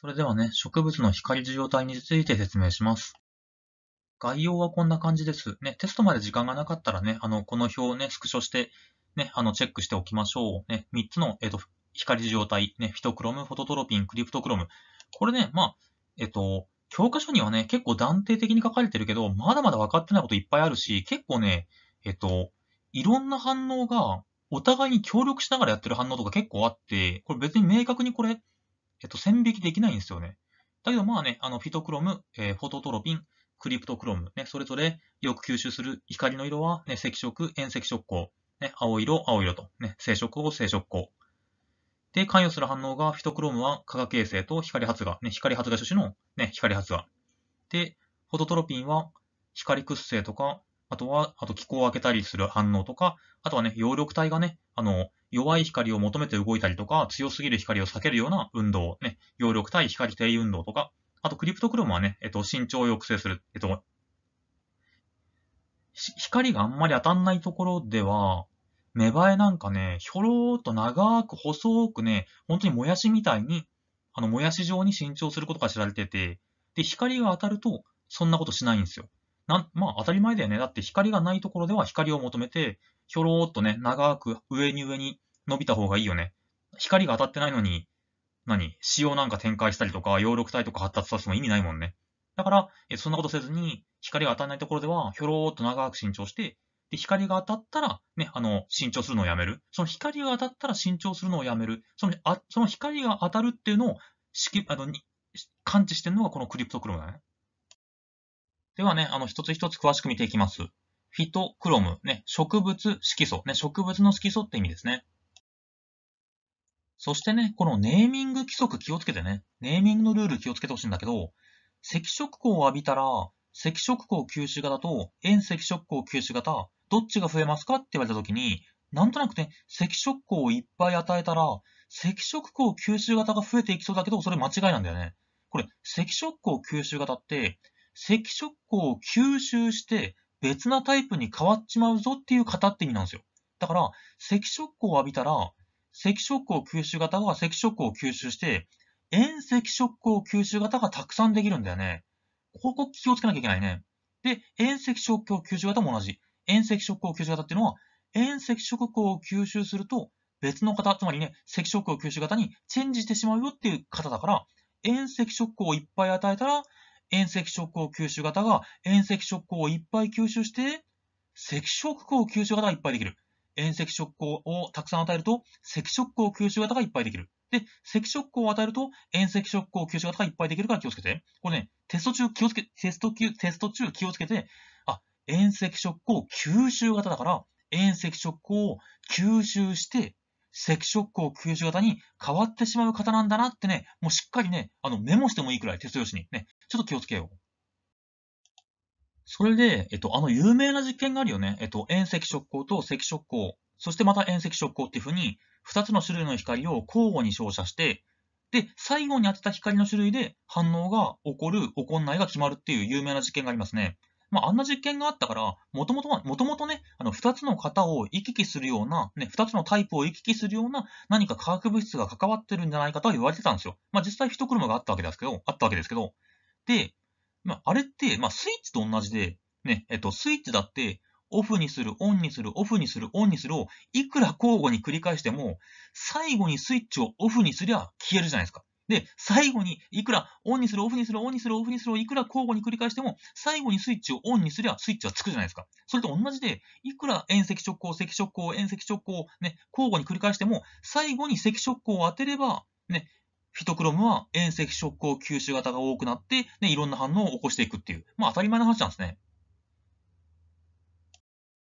それではね、植物の光受容体について説明します。概要はこんな感じです。ね、テストまで時間がなかったらね、あの、この表をね、スクショして、ね、あの、チェックしておきましょう。ね、3つの、えっ、ー、と、光受容体、ね、フィトクロム、フォトトロピン、クリプトクロム。これね、まあ、えっ、ー、と、教科書にはね、結構断定的に書かれてるけど、まだまだ分かってないこといっぱいあるし、結構ね、えっ、ー、と、いろんな反応がお互いに協力しながらやってる反応とか結構あって、これ別に明確にこれ、えっと、線引きできないんですよね。だけどまあね、あの、フィトクロム、えー、フォトトロピン、クリプトクロム、ね、それぞれよく吸収する光の色は、ね、赤色、遠赤色光、ね、青色、青色と、ね、生色を生色光。で、関与する反応が、フィトクロムは化学形成と光発芽、ね、光発芽種子の、ね、光発芽。で、フォトトロピンは光屈性とか、あとは、あと気候を開けたりする反応とか、あとはね、葉緑体がね、あの、弱い光を求めて動いたりとか、強すぎる光を避けるような運動、ね、葉力対光低位運動とか、あとクリプトクロムはね、えっと、身長を抑制する、えっと、光があんまり当たんないところでは、芽生えなんかね、ひょろーっと長く細くね、本当にもやしみたいに、あの、もやし状に身長することが知られてて、で、光が当たると、そんなことしないんですよ。なんまあ当たり前だよね。だって光がないところでは光を求めて、ひょろーっとね、長く上に上に伸びた方がいいよね。光が当たってないのに、何仕様なんか展開したりとか、葉緑体とか発達させても意味ないもんね。だから、えそんなことせずに、光が当たらないところでは、ひょろーっと長く伸長して、で、光が当たったら、ね、あの、伸長するのをやめる。その光が当たったら伸長するのをやめる。その、あその光が当たるっていうのを、しきあのに感知してるのがこのクリプトクロムだね。ではね、あの、一つ一つ詳しく見ていきます。フィトクロム、ね、植物色素、ね、植物の色素って意味ですね。そしてね、このネーミング規則気をつけてね、ネーミングのルール気をつけてほしいんだけど、赤色光を浴びたら、赤色光吸収型と遠赤色光吸収型、どっちが増えますかって言われた時に、なんとなくね、赤色光をいっぱい与えたら、赤色光吸収型が増えていきそうだけど、それ間違いなんだよね。これ、赤色光吸収型って、赤色光を吸収して別なタイプに変わっちまうぞっていう型って意味なんですよ。だから、赤色光を浴びたら、赤色光吸収型は赤色光を吸収して、遠赤色光吸収型がたくさんできるんだよね。ここ気をつけなきゃいけないね。で、遠赤色光吸収型も同じ。遠赤色光吸収型っていうのは、遠赤色光を吸収すると、別の型、つまりね、赤色光吸収型にチェンジしてしまうよっていう型だから、遠赤色光をいっぱい与えたら、遠赤色光吸収型が遠赤色光をいっぱい吸収して、赤色光吸収型がいっぱいできる。遠赤色光をたくさん与えると、赤色光吸収型がいっぱいできる。で、赤色光を与えると、遠赤色光吸収型がいっぱいできるから気をつけて。これね、テスト中気をつけ、テスト中、テスト中気をつけて、あ、遠赤色光吸収型だから、遠赤色光を吸収して、赤色光吸収型に変わってしまう方なんだなってね、もうしっかりね、あのメモしてもいいくらいテスト用紙にね、ちょっと気をつけよう。それで、えっと、あの有名な実験があるよね。えっと、遠赤色光と赤色光、そしてまた遠赤色光っていうふうに、2つの種類の光を交互に照射して、で、最後に当てた光の種類で反応が起こる、起こんないが決まるっていう有名な実験がありますね。まあ、あんな実験があったから、もともとは、もともとね、あの、二つの型を行き来するような、ね、二つのタイプを行き来するような、何か化学物質が関わってるんじゃないかとは言われてたんですよ。まあ、実際一車があったわけですけど、あったわけですけど、で、まあ、あれって、まあ、スイッチと同じで、ね、えっと、スイッチだって、オフにする、オンにする、オフにする、オンにするを、いくら交互に繰り返しても、最後にスイッチをオフにすりゃ消えるじゃないですか。で、最後に、いくらオンにする、オフにする、オンにする、オフにするをいくら交互に繰り返しても、最後にスイッチをオンにすりゃスイッチはつくじゃないですか。それと同じで、いくら遠赤直行、赤直行、遠赤直行をね、交互に繰り返しても、最後に赤直行を当てれば、ね、フィトクロムは遠赤色光吸収型が多くなって、ね、いろんな反応を起こしていくっていう、まあ当たり前の話なんですね。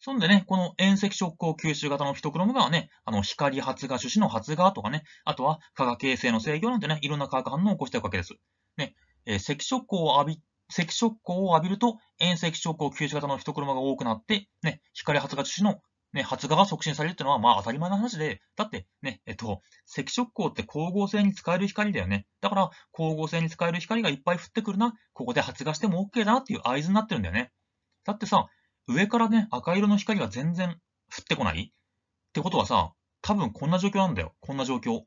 そんでね、この遠赤色光吸収型のフィトクロムがね、あの光発芽種子の発芽とかね、あとは化学形成の制御なんてね、いろんな化学反応を起こしていくわけです。ね、えー、赤色光を浴び、赤色光を浴びると遠赤色光吸収型のフィトクロムが多くなって、ね、光発芽種子のね、発芽が促進されるっていうのは、まあ当たり前の話で、だってね、えっと、赤色光って光合成に使える光だよね。だから、光合成に使える光がいっぱい降ってくるな、ここで発芽しても OK だなっていう合図になってるんだよね。だってさ、上からね、赤色の光が全然降ってこないってことはさ、多分こんな状況なんだよ。こんな状況。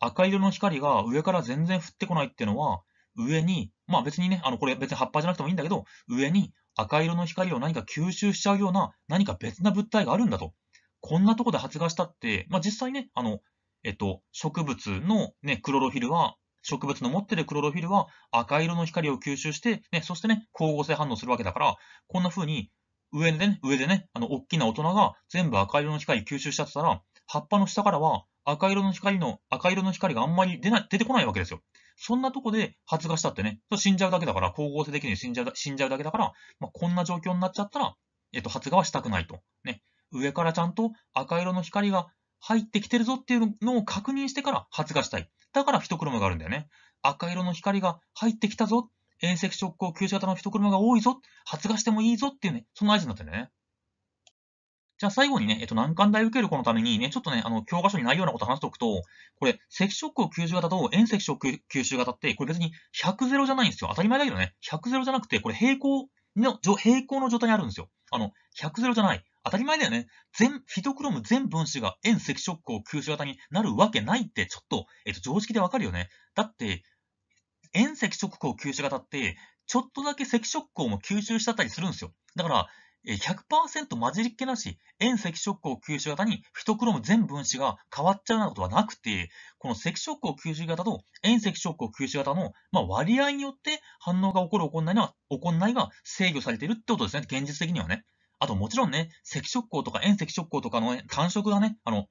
赤色の光が上から全然降ってこないっていうのは、上に、まあ別にね、あのこれ別に葉っぱじゃなくてもいいんだけど、上に赤色の光を何か吸収しちゃうような何か別な物体があるんだと。こんなとこで発芽したって、まあ、実際ね、あの、えっと、植物のね、クロロフィルは、植物の持ってるクロロフィルは赤色の光を吸収して、ね、そしてね、光合成反応するわけだから、こんな風に上でね、上でね、あの、大きな大人が全部赤色の光吸収しちゃってたら、葉っぱの下からは赤色の光の、赤色の光があんまり出ない、出てこないわけですよ。そんなとこで発芽したってね、死んじゃうだけだから、光合成的に死んじゃう死んじゃうだけだから、まあ、こんな状況になっちゃったら、えっと、発芽はしたくないと。ね。上からちゃんと赤色の光が入ってきてるぞっていうのを確認してから発芽したい。だから一車があるんだよね。赤色の光が入ってきたぞ。遠赤直行吸収型の一車が多いぞ。発芽してもいいぞっていうね、その合図になってるんだよね。じゃあ最後にね、えっと、難関大受ける子のためにね、ちょっとね、あの、教科書にないようなこと話しておくと、これ、赤色光吸収型と遠赤色吸収型って、これ別に100ゼロじゃないんですよ。当たり前だけどね、100ゼロじゃなくて、これ平行の、平行の状態にあるんですよ。あの、100ゼロじゃない。当たり前だよね。全、フィトクロム全分子が遠赤色光吸収型になるわけないって、ちょっと、えっと、常識でわかるよね。だって、遠赤色光吸収型って、ちょっとだけ赤色光も吸収しちゃったりするんですよ。だから、100%混じりっけなし、遠赤色光吸収型にフィトクロム全分子が変わっちゃうようなことはなくて、この赤色光吸収型と遠赤色光吸収型の、ま割合によって反応が起こる起こんないのは、起こんないが制御されているってことですね。現実的にはね。あともちろんね、赤色光とか遠赤色光とかの、感触がね、あの、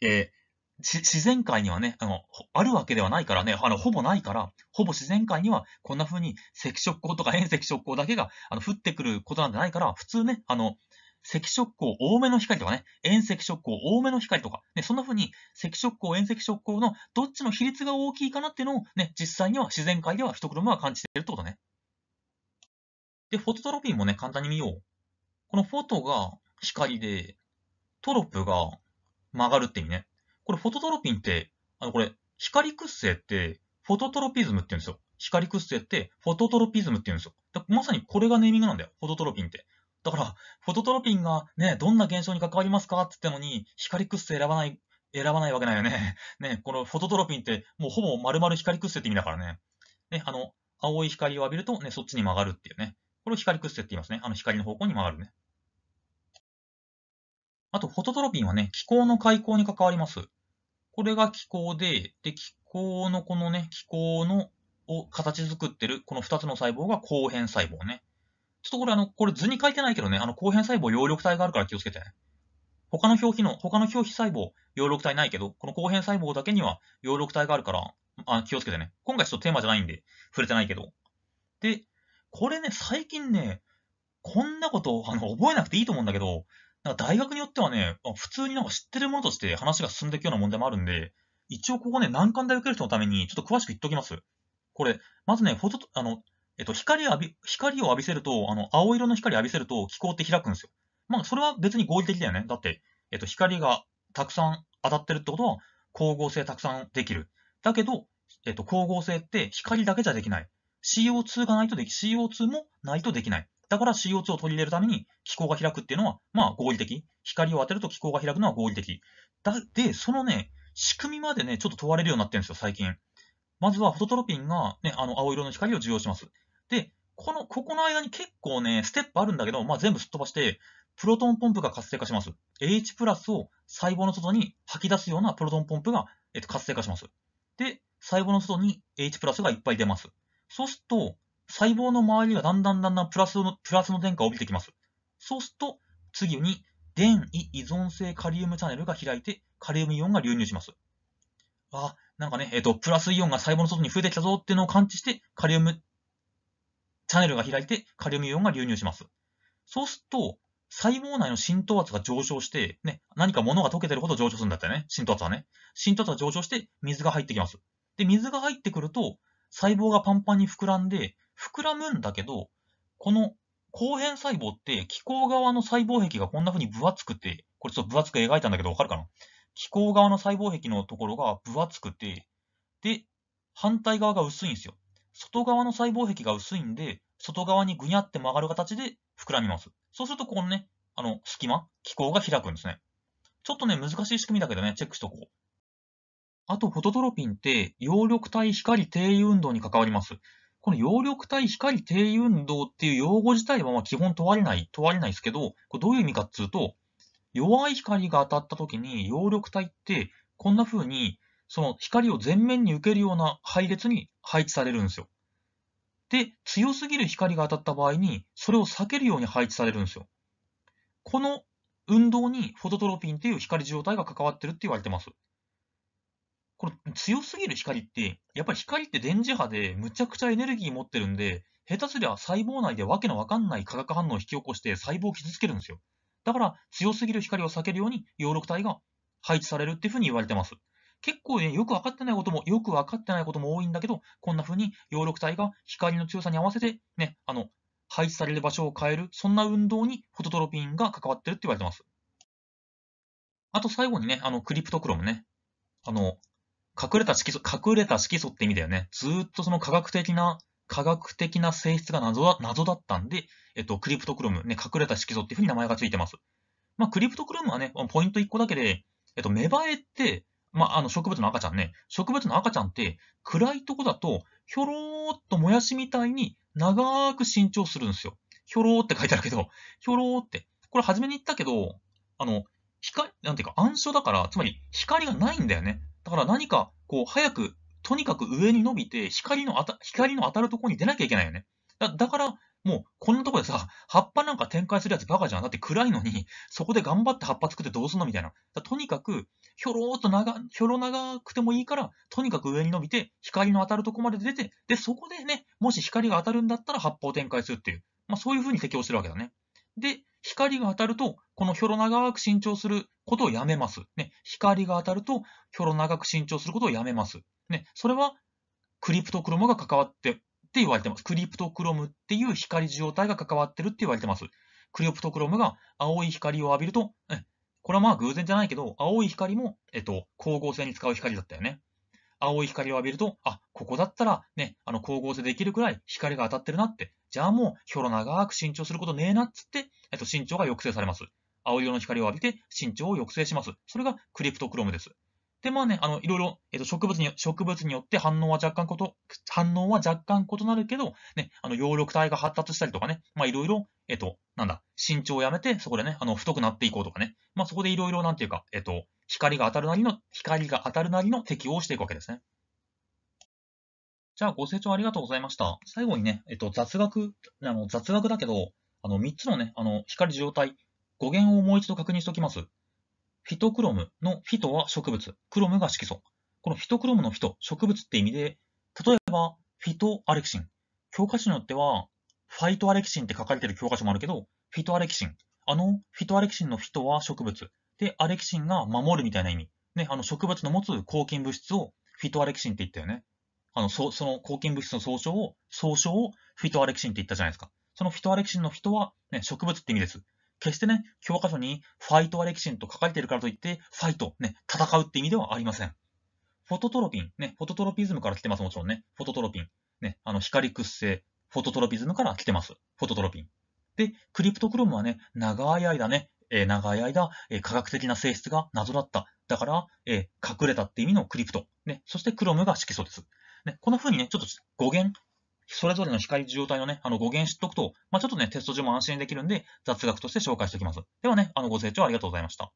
えー自然界にはね、あの、あるわけではないからね、あの、ほぼないから、ほぼ自然界にはこんな風に赤色光とか遠赤色光だけが、あの、降ってくることなんてないから、普通ね、あの、赤色光多めの光とかね、遠赤色光多めの光とか、ね、そんな風に赤色光、遠赤色光のどっちの比率が大きいかなっていうのをね、実際には自然界では一車は感じているってことね。で、フォトトロピーもね、簡単に見よう。このフォトが光で、トロップが曲がるって意味ね。これフォトトロピンって、あのこれ、光屈性って、フォトトロピズムって言うんですよ。光屈性って、フォトトロピズムって言うんですよ。まさにこれがネーミングなんだよ。フォトトロピンって。だから、フォトトロピンがね、どんな現象に関わりますかって言ったのに、光屈性選ばない、選ばないわけないよね。ね、このフォトトロピンって、もうほぼ丸々光屈性って意味だからね。ね、あの、青い光を浴びると、ね、そっちに曲がるっていうね。これを光屈性って言いますね。あの光の方向に曲がるね。あと、フォトトロピンはね、気候の開口に関わります。これが気候で、で、気候のこのね、気候のを形作ってる、この2つの細胞が後変細胞ね。ちょっとこれあの、これ図に書いてないけどね、あの、後変細胞葉緑体があるから気をつけて。他の表皮の、他の表皮細胞、葉緑体ないけど、この後変細胞だけには葉緑体があるから、あ気をつけてね。今回ちょっとテーマじゃないんで、触れてないけど。で、これね、最近ね、こんなこと、あの、覚えなくていいと思うんだけど、なんか大学によってはね、普通になんか知ってるものとして話が進んでいくような問題もあるんで、一応ここね、難関で受ける人のためにちょっと詳しく言っておきます。これ、まずね、フォト、あの、えっと、光を浴び、光を浴びせると、あの、青色の光を浴びせると気候って開くんですよ。まあ、それは別に合理的だよね。だって、えっと、光がたくさん当たってるってことは、光合成たくさんできる。だけど、えっと、光合成って光だけじゃできない。CO2 がないとでき、CO2 もないとできない。だから CO2 を取り入れるために気候が開くっていうのは、まあ合理的。光を当てると気候が開くのは合理的。だで、そのね、仕組みまでね、ちょっと問われるようになってるんですよ、最近。まずはフォトトロピンが、ね、あの青色の光を受容します。で、この、ここの間に結構ね、ステップあるんだけど、まあ、全部すっ飛ばして、プロトンポンプが活性化します。H プラスを細胞の外に吐き出すようなプロトンポンプが、えっと、活性化します。で、細胞の外に H プラスがいっぱい出ます。そうすると、細胞の周りがだんだんだんだんプラスの、プラスの電荷を帯びてきます。そうすると、次に電位依存性カリウムチャンネルが開いて、カリウムイオンが流入します。あ、なんかね、えっ、ー、と、プラスイオンが細胞の外に増えてきたぞっていうのを感知して、カリウムチャンネルが開いて、カリウムイオンが流入します。そうすると、細胞内の浸透圧が上昇して、ね、何か物が溶けてるほど上昇するんだったよね。浸透圧はね。浸透圧が上昇して、水が入ってきます。で、水が入ってくると、細胞がパンパンに膨らんで、膨らむんだけど、この後編細胞って気候側の細胞壁がこんな風に分厚くて、これちょっと分厚く描いたんだけどわかるかな気候側の細胞壁のところが分厚くて、で、反対側が薄いんですよ。外側の細胞壁が薄いんで、外側にぐにゃって曲がる形で膨らみます。そうすると、このね、あの、隙間、気候が開くんですね。ちょっとね、難しい仕組みだけどね、チェックしとこう。あと、フォトトロピンって、葉緑体光低運動に関わります。この葉緑体光低運動っていう用語自体はま基本問われない、問われないですけど、これどういう意味かっつうと、弱い光が当たった時に葉緑体ってこんな風にその光を前面に受けるような配列に配置されるんですよ。で、強すぎる光が当たった場合に、それを避けるように配置されるんですよ。この運動にフォトトロピンっていう光受容体が関わってるって言われてます。この強すぎる光って、やっぱり光って電磁波でむちゃくちゃエネルギー持ってるんで、下手すりゃ細胞内でわけのわかんない化学反応を引き起こして細胞を傷つけるんですよ。だから強すぎる光を避けるように葉緑体が配置されるっていうふうに言われてます。結構ね、よく分かってないことも、よく分かってないことも多いんだけど、こんな風に葉緑体が光の強さに合わせて、ね、あの、配置される場所を変える、そんな運動にフォトトロピンが関わってるって言われてます。あと最後にね、あの、クリプトクロムね。あの、隠れた色素、隠れた色素って意味だよね。ずっとその科学的な、科学的な性質が謎だ謎だったんで、えっと、クリプトクロム、ね、隠れた色素っていうふうに名前がついてます。まあ、クリプトクロムはね、ポイント1個だけで、えっと、芽生えって、まあ、あの、植物の赤ちゃんね、植物の赤ちゃんって、暗いとこだと、ひょろーっともやしみたいに長く伸長するんですよ。ひょろーって書いてあるけど、ひょろーって。これ初めに言ったけど、あの、光、なんていうか、暗所だから、つまり光がないんだよね。だから何か、こう、早く、とにかく上に伸びて、光の当た、光の当たるところに出なきゃいけないよね。だだから、もう、こんなとこでさ、葉っぱなんか展開するやつバカじゃん。だって暗いのに、そこで頑張って葉っぱ作ってどうすんのみたいな。とにかく、ひょろーっと長、ひょろ長くてもいいから、とにかく上に伸びて、光の当たるとこまで出て、で、そこでね、もし光が当たるんだったら葉っぱを展開するっていう。まあ、そういう風に適応してるわけだね。で、光が当たると、このひょろ長く伸長することをやめます。ね、光が当たると、キョロ長く伸長することをやめます。ね、それは、クリプトクロムが関わってって言われてます。クリプトクロムっていう光受容体が関わってるって言われてます。クリプトクロムが青い光を浴びると、これはまあ偶然じゃないけど、青い光も、えっと、光合成に使う光だったよね。青い光を浴びると、あ、ここだったらね、あの光合成できるくらい光が当たってるなって、じゃあもう、ひょろ長く伸長することねえなっつって、えっと、身長が抑制されます。青色の光を浴びて身長を抑制します。それがクリプトクロムです。で、まあね、あの、いろいろ、えっと、植物に、植物によって反応は若干こと、反応は若干異なるけど、ね、あの、葉緑体が発達したりとかね、まあ、いろいろ、えっと、なんだ、身長をやめて、そこでね、あの、太くなっていこうとかね、まあ、そこでいろいろ、なんていうか、えっと、光が当たるなりの、光が当たるなりの適応をしていくわけですね。じゃあ、ご清聴ありがとうございました。最後にね、えっと、雑学、あの、雑学だけど、あの、3つのね、あの、光受容体、語源をもう一度確認しておきます。フィトクロムのフィトは植物、クロムが色素。このフィトクロムのフィト、植物って意味で、例えばフィトアレキシン。教科書によっては、ファイトアレキシンって書かれてる教科書もあるけど、フィトアレキシン。あの、フィトアレキシンのフィトは植物。で、アレキシンが守るみたいな意味。ね、あの植物の持つ抗菌物質をフィトアレキシンって言ったよね。あの、そその抗菌物質の総称を、総称をフィトアレキシンって言ったじゃないですか。そのフィトアレキシンの人は、ね、植物って意味です。決してね、教科書にファイトは歴史と書かれているからといって、ファイト、ね、戦うって意味ではありません。フォトトロピン、ね、フォトトロピズムから来てます、もちろんね。フォトトロピン。ね、あの、光屈性、フォトトロピズムから来てます。フォトトロピン。で、クリプトクロムはね、長い間ね、えー、長い間、えー、科学的な性質が謎だった。だから、えー、隠れたって意味のクリプト。ね、そしてクロムが色素です。ね、こんな風にね、ちょっと語源、それぞれの光受容体のね、あの語源知っとくと、まあ、ちょっとね、テスト中も安心できるんで、雑学として紹介しておきます。ではね、あの、ご清聴ありがとうございました。